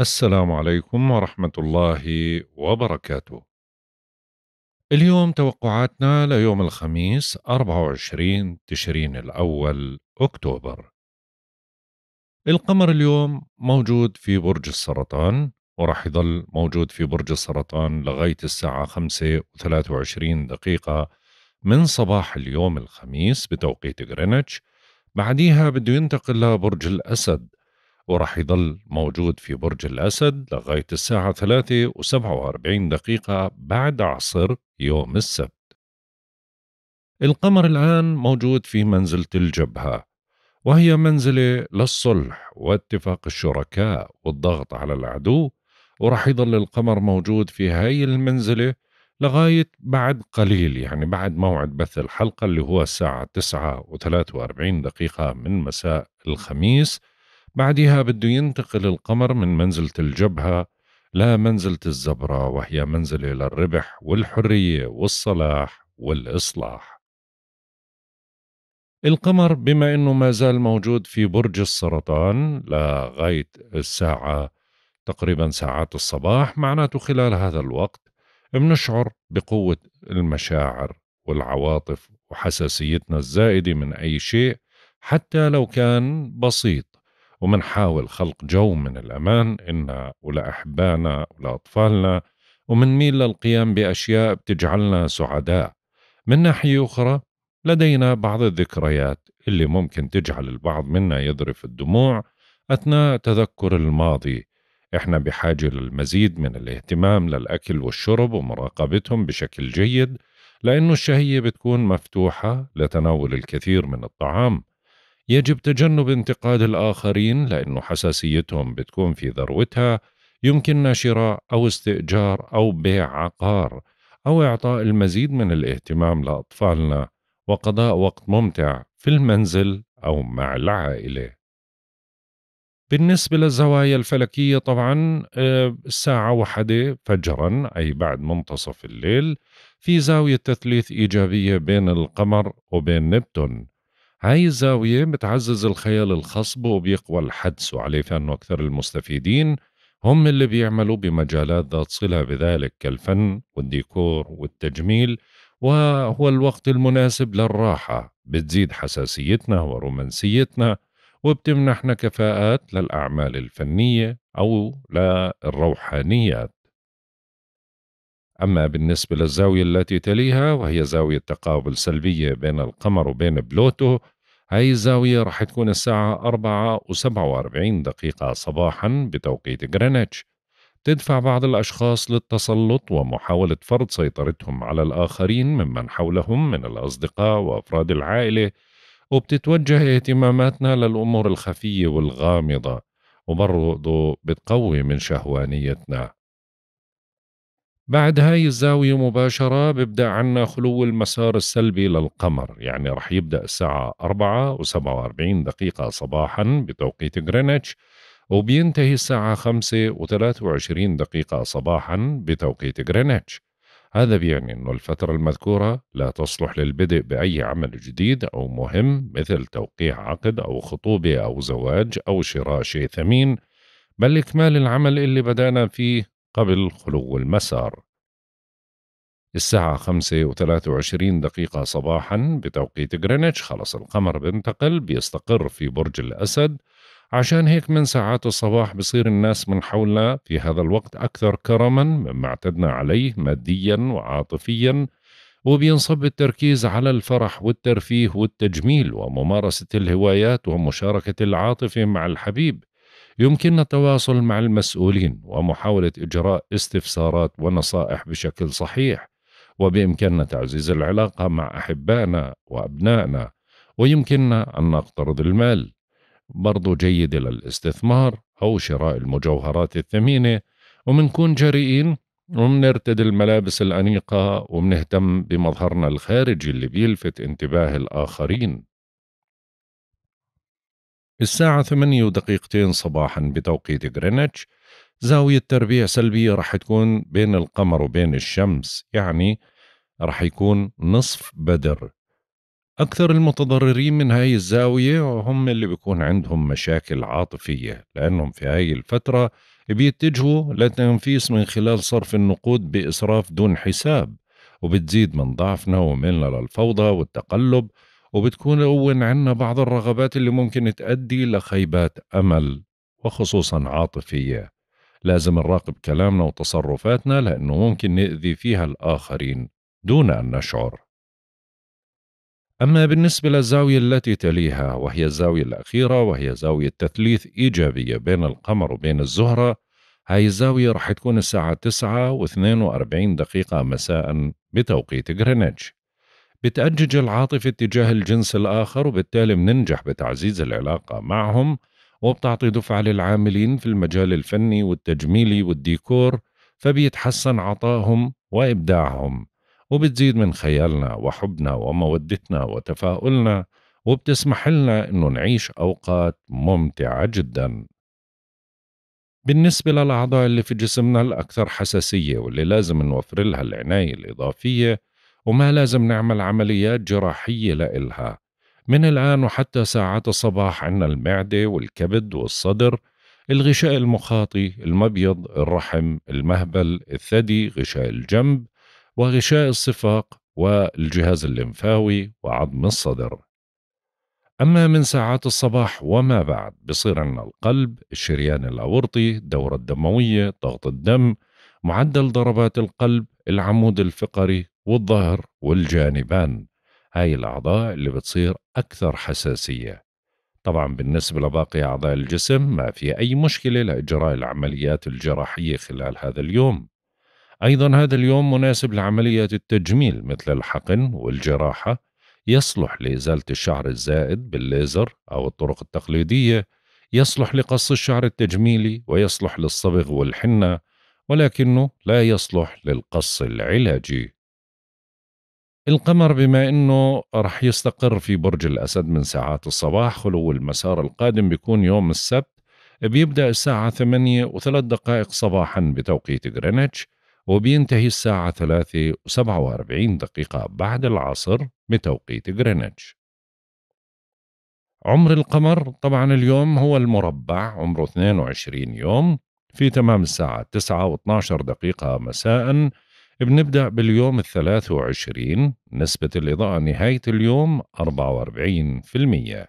السلام عليكم ورحمة الله وبركاته. اليوم توقعاتنا ليوم الخميس 24 تشرين الأول أكتوبر. القمر اليوم موجود في برج السرطان وراح يضل موجود في برج السرطان لغاية الساعة 5:23 دقيقة من صباح اليوم الخميس بتوقيت غرينتش بعديها بده ينتقل لبرج الأسد وراح يضل موجود في برج الأسد لغاية الساعة 3 و47 دقيقة بعد عصر يوم السبت القمر الآن موجود في منزلة الجبهة وهي منزلة للصلح واتفاق الشركاء والضغط على العدو وراح يضل القمر موجود في هاي المنزلة لغاية بعد قليل يعني بعد موعد بث الحلقة اللي هو الساعة 9 و43 دقيقة من مساء الخميس بعدها بده ينتقل القمر من منزلة الجبهة لمنزلة الزبرة وهي منزلة للربح والحرية والصلاح والإصلاح القمر بما أنه ما زال موجود في برج السرطان لغاية الساعة تقريبا ساعات الصباح معناته خلال هذا الوقت بنشعر بقوة المشاعر والعواطف وحساسيتنا الزائدة من أي شيء حتى لو كان بسيط ومنحاول خلق جو من الأمان إلنا ولأحبانا ولأطفالنا ومنميل للقيام بأشياء بتجعلنا سعداء من ناحية أخرى لدينا بعض الذكريات اللي ممكن تجعل البعض منا يذرف الدموع أثناء تذكر الماضي إحنا بحاجة للمزيد من الاهتمام للأكل والشرب ومراقبتهم بشكل جيد لأنه الشهية بتكون مفتوحة لتناول الكثير من الطعام يجب تجنب انتقاد الآخرين لأنه حساسيتهم بتكون في ذروتها يمكننا شراء أو استئجار أو بيع عقار أو إعطاء المزيد من الاهتمام لأطفالنا وقضاء وقت ممتع في المنزل أو مع العائلة بالنسبة للزوايا الفلكية طبعا آه، الساعة واحدة فجرا أي بعد منتصف الليل في زاوية تثليث إيجابية بين القمر وبين نبتون هاي الزاوية بتعزز الخيال الخصب وبيقوى الحدس وعليه فإنه أكثر المستفيدين هم اللي بيعملوا بمجالات ذات صلة بذلك كالفن والديكور والتجميل وهو الوقت المناسب للراحة بتزيد حساسيتنا ورومانسيتنا وبتمنحنا كفاءات للأعمال الفنية أو للروحانيات أما بالنسبة للزاوية التي تليها وهي زاوية تقابل سلبية بين القمر وبين بلوتو هاي الزاوية رح تكون الساعة أربعة وسبعة وأربعين دقيقة صباحا بتوقيت غرينتش تدفع بعض الأشخاص للتسلط ومحاولة فرض سيطرتهم على الآخرين ممن حولهم من الأصدقاء وأفراد العائلة وبتتوجه اهتماماتنا للأمور الخفية والغامضة وبرضو بتقوي من شهوانيتنا بعد هاي الزاوية مباشرة بيبدأ عنا خلو المسار السلبي للقمر يعني رح يبدأ الساعة 4 و47 دقيقة صباحا بتوقيت غرينتش وبينتهي الساعة 5 و23 دقيقة صباحا بتوقيت غرينتش هذا بيعني أنه الفترة المذكورة لا تصلح للبدء بأي عمل جديد أو مهم مثل توقيع عقد أو خطوبة أو زواج أو شراء شيء ثمين بل إكمال العمل اللي بدأنا فيه قبل خلو المسار الساعة خمسة وثلاثة وعشرين دقيقة صباحا بتوقيت غرينتش خلص القمر بنتقل بيستقر في برج الأسد عشان هيك من ساعات الصباح بصير الناس من حولنا في هذا الوقت أكثر كرما مما اعتدنا عليه ماديا وعاطفيا وبينصب التركيز على الفرح والترفيه والتجميل وممارسة الهوايات ومشاركة العاطفة مع الحبيب يمكننا التواصل مع المسؤولين ومحاولة إجراء استفسارات ونصائح بشكل صحيح وبإمكاننا تعزيز العلاقة مع أحبائنا وأبنائنا ويمكننا أن نقترض المال برضو جيدة للاستثمار أو شراء المجوهرات الثمينة ومنكون جريئين ومنرتدي الملابس الأنيقة ومنهتم بمظهرنا الخارجي اللي بيلفت انتباه الآخرين الساعة ثمانية ودقيقتين صباحا بتوقيت غرينتش زاوية تربيع سلبية رح تكون بين القمر وبين الشمس يعني رح يكون نصف بدر أكثر المتضررين من هاي الزاوية هم اللي بيكون عندهم مشاكل عاطفية لأنهم في هاي الفترة بيتجهوا للتنفيس من خلال صرف النقود بإسراف دون حساب وبتزيد من ضعفنا وميلنا للفوضى والتقلب وبتكون عنا بعض الرغبات اللي ممكن تؤدي لخيبات أمل وخصوصا عاطفية لازم نراقب كلامنا وتصرفاتنا لأنه ممكن نأذي فيها الآخرين دون أن نشعر أما بالنسبة للزاوية التي تليها وهي الزاوية الأخيرة وهي زاوية تثليث إيجابية بين القمر وبين الزهرة هاي الزاوية رح تكون الساعة 9 و42 دقيقة مساء بتوقيت غرينتش بتأجج العاطفة تجاه الجنس الآخر وبالتالي بننجح بتعزيز العلاقة معهم وبتعطي دفعة للعاملين في المجال الفني والتجميلي والديكور فبيتحسن عطائهم وإبداعهم وبتزيد من خيالنا وحبنا ومودتنا وتفاؤلنا وبتسمح لنا أنه نعيش أوقات ممتعة جدا بالنسبة للأعضاء اللي في جسمنا الأكثر حساسية واللي لازم نوفر لها العناية الإضافية وما لازم نعمل عمليات جراحية لإلها من الآن وحتى ساعات الصباح عنا المعدة والكبد والصدر الغشاء المخاطي المبيض الرحم المهبل الثدي غشاء الجنب وغشاء الصفاق والجهاز الليمفاوي وعظم الصدر أما من ساعات الصباح وما بعد بصير عنا القلب الشريان الأورطي الدورة الدموية ضغط الدم معدل ضربات القلب العمود الفقري والظهر والجانبان هاي الأعضاء اللي بتصير أكثر حساسية طبعا بالنسبة لباقي أعضاء الجسم ما في أي مشكلة لإجراء العمليات الجراحية خلال هذا اليوم أيضا هذا اليوم مناسب لعمليات التجميل مثل الحقن والجراحة يصلح لإزالة الشعر الزائد بالليزر أو الطرق التقليدية يصلح لقص الشعر التجميلي ويصلح للصبغ والحنة ولكنه لا يصلح للقص العلاجي القمر بما انه رح يستقر في برج الاسد من ساعات الصباح خلو المسار القادم بيكون يوم السبت بيبدا الساعه 8 و3 دقائق صباحا بتوقيت غرينتش وبينتهي الساعة 3 و47 دقيقة بعد العصر بتوقيت غرينتش عمر القمر طبعا اليوم هو المربع عمره 22 يوم في تمام الساعة 9 و12 دقيقة مساءً بنبدأ باليوم الثلاث وعشرين نسبة الإضاءة نهاية اليوم أربعة واربعين في المية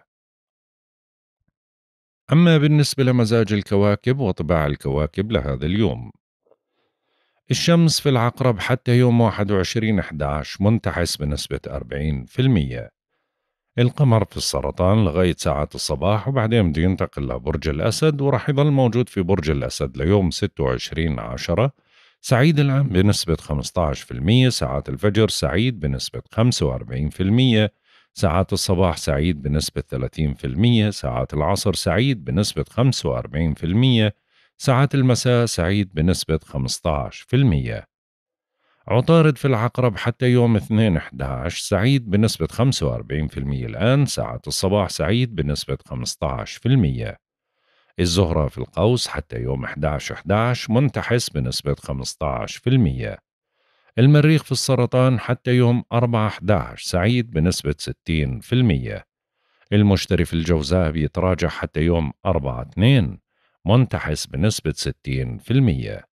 أما بالنسبة لمزاج الكواكب وطباع الكواكب لهذا اليوم الشمس في العقرب حتى يوم 21/11 منتحس بنسبة 40% القمر في السرطان لغاية ساعات الصباح وبعدين ينتقل لبرج الأسد ورح يظل موجود في برج الأسد ليوم 26 عشرة سعيد العام بنسبة 15% ساعات الفجر سعيد بنسبة 45% ساعات الصباح سعيد بنسبة 30% ساعات العصر سعيد بنسبة 45% ساعات المساء سعيد بنسبة 15% عطارد في العقرب حتى يوم 2 11 سعيد بنسبة 45% الآن ساعات الصباح سعيد بنسبة 15% الزهرة في القوس حتى يوم 11/11 منتحس بنسبة 15% المريخ في السرطان حتى يوم 4/11 سعيد بنسبة 60% المشتري في الجوزاء بيتراجع حتى يوم 4/2 منتحس بنسبة 60%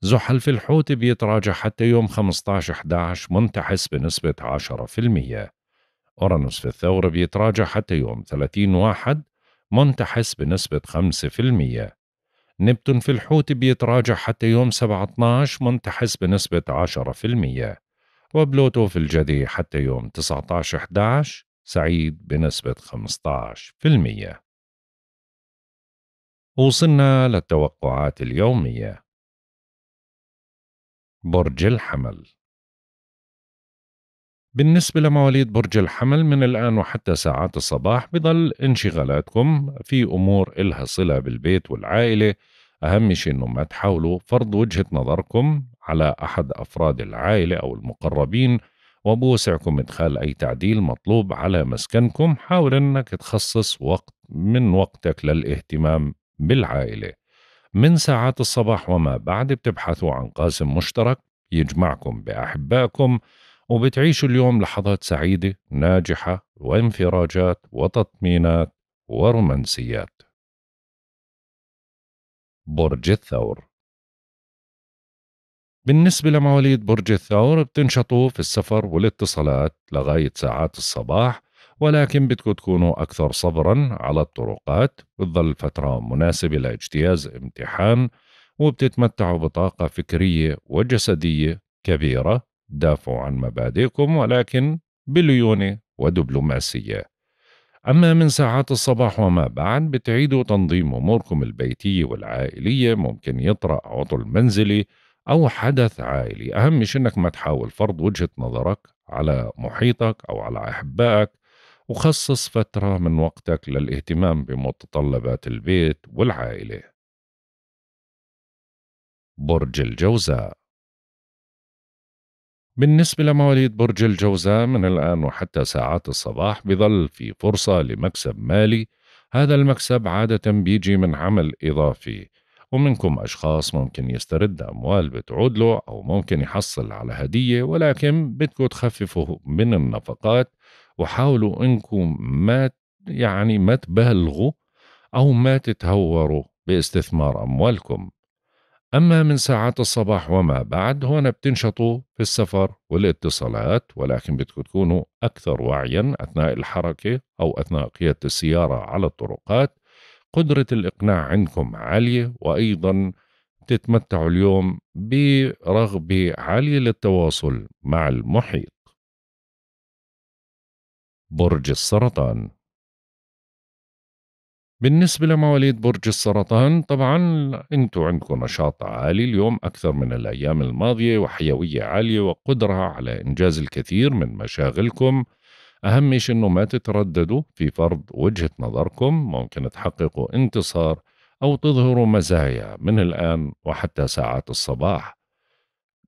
زحل في الحوت بيتراجع حتى يوم 15/11 منتحس بنسبة 10% أورانوس في الثور بيتراجع حتى يوم 30 واحد منتحس بنسبة 5% نبتون في الحوت بيتراجع حتى يوم 17 منتحس بنسبة 10% وبلوتو في الجدي حتى يوم 19-11 سعيد بنسبة 15% وصلنا للتوقعات اليومية برج الحمل بالنسبة لمواليد برج الحمل من الآن وحتى ساعات الصباح بضل انشغالاتكم في أمور إلها صلة بالبيت والعائلة أهم شيء أنه ما تحاولوا فرض وجهة نظركم على أحد أفراد العائلة أو المقربين وبوسعكم إدخال أي تعديل مطلوب على مسكنكم حاول أنك تخصص وقت من وقتك للاهتمام بالعائلة من ساعات الصباح وما بعد بتبحثوا عن قاسم مشترك يجمعكم بأحبائكم وبتعيشوا اليوم لحظات سعيدة ناجحة وانفراجات وتطمينات ورومانسيات برج الثور بالنسبة لمواليد برج الثور بتنشطوا في السفر والاتصالات لغاية ساعات الصباح ولكن بدكم تكونوا أكثر صبرا على الطرقات بتظل فترة مناسبة لاجتياز امتحان وبتتمتعوا بطاقة فكرية وجسدية كبيرة دافعوا عن مبادئكم ولكن بليونة ودبلوماسية أما من ساعات الصباح وما بعد بتعيدوا تنظيم أموركم البيتية والعائلية ممكن يطرأ عطل منزلي أو حدث عائلي أهم شيء أنك ما تحاول فرض وجهة نظرك على محيطك أو على أحبائك وخصص فترة من وقتك للاهتمام بمتطلبات البيت والعائلة برج الجوزاء بالنسبة لمواليد برج الجوزاء من الآن وحتى ساعات الصباح بظل في فرصة لمكسب مالي هذا المكسب عادة بيجي من عمل إضافي ومنكم أشخاص ممكن يسترد أموال بتعود له أو ممكن يحصل على هدية ولكن بدكم تخففوا من النفقات وحاولوا إنكم ما يعني ما تبالغوا أو ما تتهوروا باستثمار أموالكم أما من ساعات الصباح وما بعد هون بتنشطوا في السفر والاتصالات ولكن بدكم تكونوا أكثر وعيا أثناء الحركة أو أثناء قيادة السيارة على الطرقات قدرة الإقناع عندكم عالية وأيضا تتمتعوا اليوم برغبة عالية للتواصل مع المحيط برج السرطان بالنسبة لمواليد برج السرطان طبعا انتوا عندكم نشاط عالي اليوم أكثر من الأيام الماضية وحيوية عالية وقدرة على إنجاز الكثير من مشاغلكم أهم شيء أنه ما تترددوا في فرض وجهة نظركم ممكن تحققوا انتصار أو تظهروا مزايا من الآن وحتى ساعات الصباح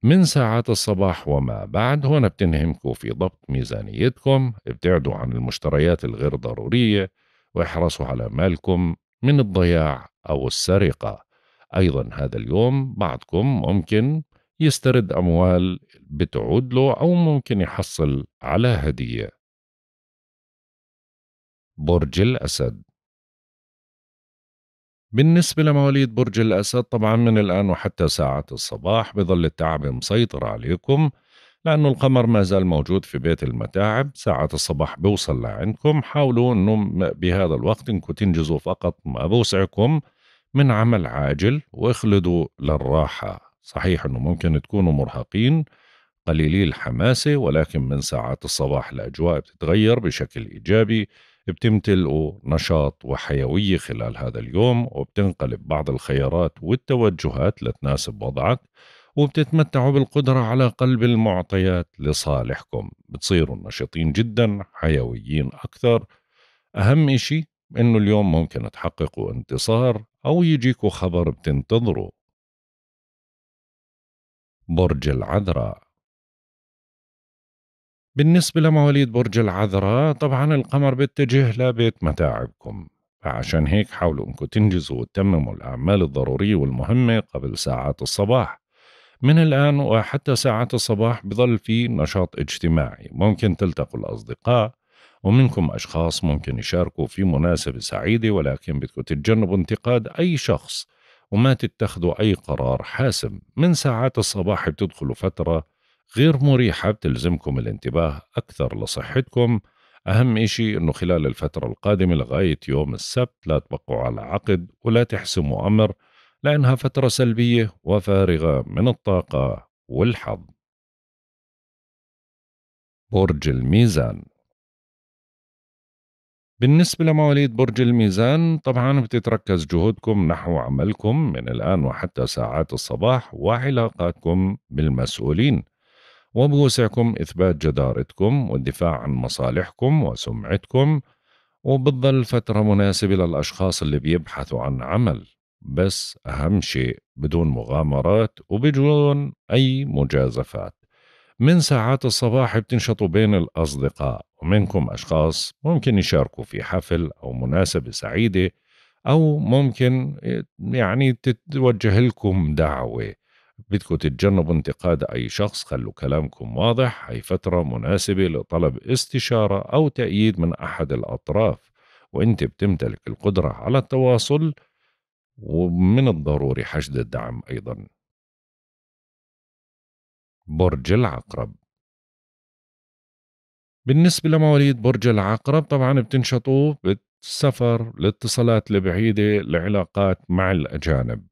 من ساعات الصباح وما بعد هنا بتنهمكوا في ضبط ميزانيتكم ابتعدوا عن المشتريات الغير ضرورية واحرصوا على مالكم من الضياع أو السرقة أيضا هذا اليوم بعضكم ممكن يسترد أموال بتعود له أو ممكن يحصل على هدية برج الأسد بالنسبة لمواليد برج الأسد طبعا من الآن وحتى ساعة الصباح بظل التعب مسيطر عليكم لأنه القمر ما زال موجود في بيت المتاعب ساعة الصباح بوصل لعندكم حاولوا أنه بهذا الوقت أنكم تنجزوا فقط ما بوسعكم من عمل عاجل واخلدوا للراحة صحيح أنه ممكن تكونوا مرهقين قليلي الحماسة ولكن من ساعات الصباح الأجواء بتتغير بشكل إيجابي بتمتلئوا نشاط وحيوية خلال هذا اليوم وبتنقلب بعض الخيارات والتوجهات لتناسب وضعك وبتتمتعوا بالقدرة على قلب المعطيات لصالحكم بتصيروا نشيطين جدا حيويين أكثر أهم إشي إنه اليوم ممكن تحققوا انتصار أو يجيكوا خبر بتنتظروا برج العذراء بالنسبة لمواليد برج العذراء طبعا القمر بيتجه لبيت متاعبكم فعشان هيك حاولوا انكم تنجزوا وتتمموا الأعمال الضرورية والمهمة قبل ساعات الصباح من الآن وحتى ساعات الصباح بظل في نشاط اجتماعي ممكن تلتقوا الأصدقاء ومنكم أشخاص ممكن يشاركوا في مناسبة سعيدة ولكن بدكم تتجنبوا انتقاد أي شخص وما تتخذوا أي قرار حاسم من ساعات الصباح بتدخلوا فترة غير مريحة بتلزمكم الانتباه أكثر لصحتكم أهم إشي أنه خلال الفترة القادمة لغاية يوم السبت لا تبقوا على عقد ولا تحسموا أمر لأنها فترة سلبية وفارغة من الطاقة والحظ. برج الميزان بالنسبة لمواليد برج الميزان طبعا بتتركز جهودكم نحو عملكم من الآن وحتى ساعات الصباح وعلاقاتكم بالمسؤولين وبوسعكم إثبات جدارتكم والدفاع عن مصالحكم وسمعتكم وبتضل فترة مناسبة للأشخاص اللي بيبحثوا عن عمل بس أهم شيء بدون مغامرات وبدون أي مجازفات من ساعات الصباح بتنشطوا بين الأصدقاء ومنكم أشخاص ممكن يشاركوا في حفل أو مناسبة سعيدة أو ممكن يعني تتوجه لكم دعوة بدكم تتجنبوا انتقاد أي شخص خلوا كلامكم واضح هي فترة مناسبة لطلب استشارة أو تأييد من أحد الأطراف وانت بتمتلك القدرة على التواصل ومن الضروري حشد الدعم أيضا برج العقرب بالنسبة لمواليد برج العقرب طبعا بتنشطوا بالسفر الاتصالات البعيدة العلاقات مع الأجانب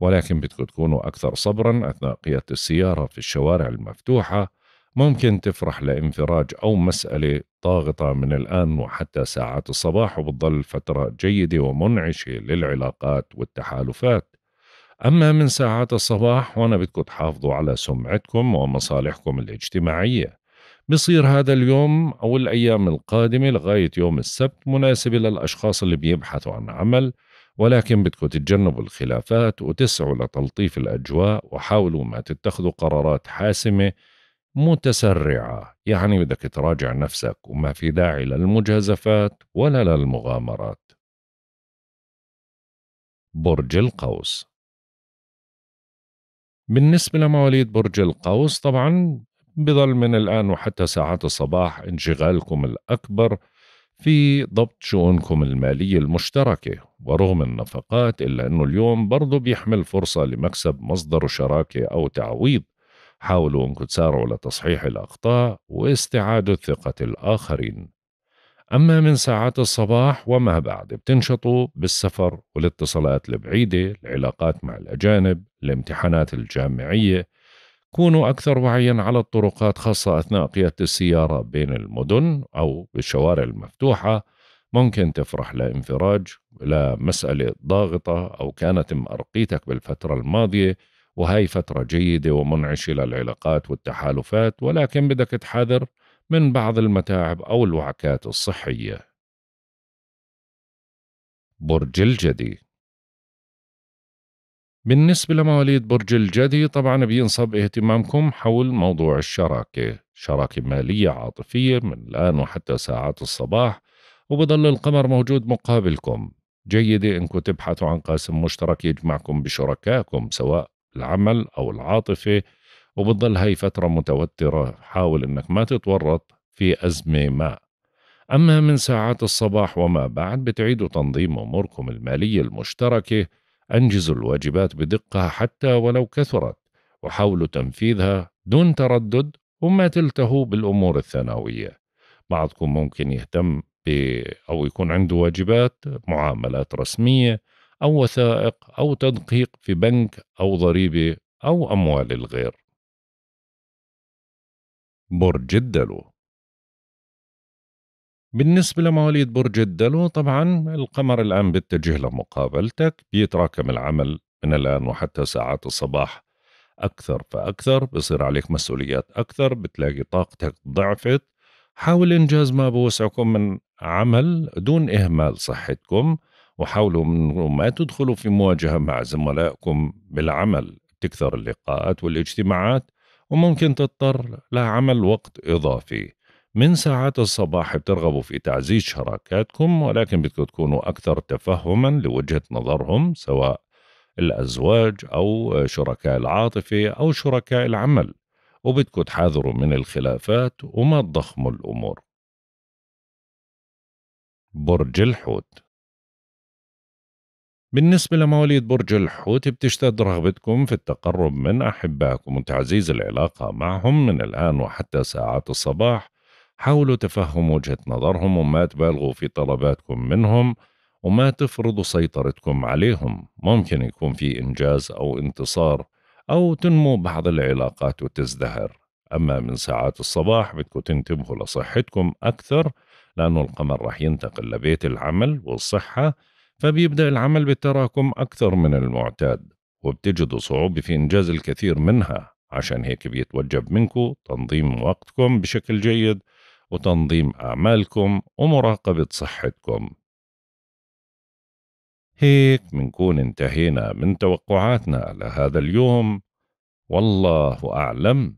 ولكن بدكم تكونوا أكثر صبرا أثناء قيادة السيارة في الشوارع المفتوحة ممكن تفرح لانفراج أو مسألة ضاغطة من الآن وحتى ساعات الصباح وبتظل فترة جيدة ومنعشة للعلاقات والتحالفات أما من ساعات الصباح وأنا بدكم تحافظوا على سمعتكم ومصالحكم الاجتماعية بصير هذا اليوم أو الأيام القادمة لغاية يوم السبت مناسبة للأشخاص اللي بيبحثوا عن عمل ولكن بدكم تتجنبوا الخلافات وتسعوا لتلطيف الأجواء وحاولوا ما تتخذوا قرارات حاسمة متسرعة يعني بدك تراجع نفسك وما في داعي للمجازفات ولا للمغامرات برج القوس بالنسبة لمواليد برج القوس طبعا بظل من الآن وحتى ساعات الصباح انشغالكم الأكبر في ضبط شؤونكم المالية المشتركة ورغم النفقات إلا أنه اليوم برضو بيحمل فرصة لمكسب مصدر شراكة أو تعويض حاولوا أنكم تسارعوا لتصحيح الأخطاء واستعادة ثقة الآخرين أما من ساعات الصباح وما بعد بتنشطوا بالسفر والاتصالات البعيدة العلاقات مع الأجانب الامتحانات الجامعية كونوا أكثر وعيا على الطرقات خاصة أثناء قيادة السيارة بين المدن أو بالشوارع المفتوحة ممكن تفرح لانفراج لمسألة ضاغطة أو كانت مأرقيتك بالفترة الماضية وهي فترة جيدة ومنعشة للعلاقات والتحالفات ولكن بدك تحذر من بعض المتاعب أو الوعكات الصحية برج الجدي بالنسبة لمواليد برج الجدي طبعا بينصب اهتمامكم حول موضوع الشراكة شراكة مالية عاطفية من الآن وحتى ساعات الصباح وبضل القمر موجود مقابلكم جيدة إنكم تبحثوا عن قاسم مشترك يجمعكم بشركائكم سواء العمل أو العاطفة وبتضل هاي فترة متوترة حاول أنك ما تتورط في أزمة ما أما من ساعات الصباح وما بعد بتعيدوا تنظيم أموركم المالية المشتركة أنجزوا الواجبات بدقة حتى ولو كثرت وحاولوا تنفيذها دون تردد وما تلتهوا بالأمور الثانوية بعضكم ممكن يهتم أو يكون عنده واجبات معاملات رسمية أو وثائق أو تدقيق في بنك أو ضريبة أو أموال الغير. برج الدلو بالنسبة لمواليد برج الدلو طبعا القمر الآن بيتجه لمقابلتك بيتراكم العمل من الآن وحتى ساعات الصباح أكثر فأكثر بصير عليك مسؤوليات أكثر بتلاقي طاقتك ضعفت حاول إنجاز ما بوسعكم من عمل دون إهمال صحتكم وحاولوا من ما تدخلوا في مواجهة مع زملائكم بالعمل تكثر اللقاءات والاجتماعات وممكن تضطر لعمل وقت إضافي من ساعات الصباح بترغبوا في تعزيز شراكاتكم ولكن بدكم تكونوا أكثر تفهما لوجهة نظرهم سواء الأزواج أو شركاء العاطفة أو شركاء العمل وبدكم تحاذروا من الخلافات وما تضخموا الأمور برج الحوت بالنسبة لمواليد برج الحوت بتشتد رغبتكم في التقرب من أحبائكم وتعزيز العلاقة معهم من الآن وحتى ساعات الصباح حاولوا تفهم وجهة نظرهم وما تبالغوا في طلباتكم منهم وما تفرضوا سيطرتكم عليهم ممكن يكون في إنجاز أو انتصار أو تنمو بعض العلاقات وتزدهر أما من ساعات الصباح بدكم تنتبهوا لصحتكم أكثر لأنه القمر رح ينتقل لبيت العمل والصحة فبيبدأ العمل بالتراكم أكثر من المعتاد وبتجدوا صعوبة في إنجاز الكثير منها عشان هيك بيتوجب منكم تنظيم وقتكم بشكل جيد وتنظيم أعمالكم ومراقبة صحتكم هيك منكون انتهينا من توقعاتنا لهذا اليوم والله أعلم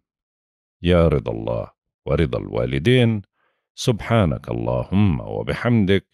يا رضا الله ورضا الوالدين سبحانك اللهم وبحمدك